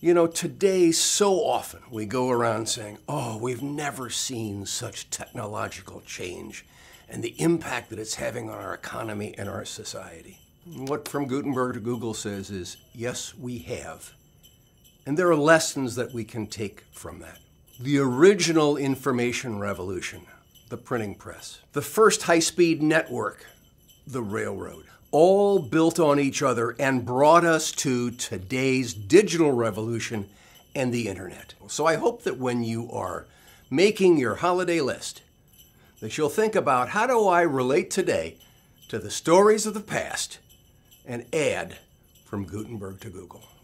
You know, today, so often we go around saying, oh, we've never seen such technological change and the impact that it's having on our economy and our society. What From Gutenberg to Google says is, yes, we have. And there are lessons that we can take from that. The original information revolution, the printing press, the first high speed network, the railroad, all built on each other and brought us to today's digital revolution and the internet. So I hope that when you are making your holiday list, that you'll think about how do I relate today to the stories of the past and add from Gutenberg to Google.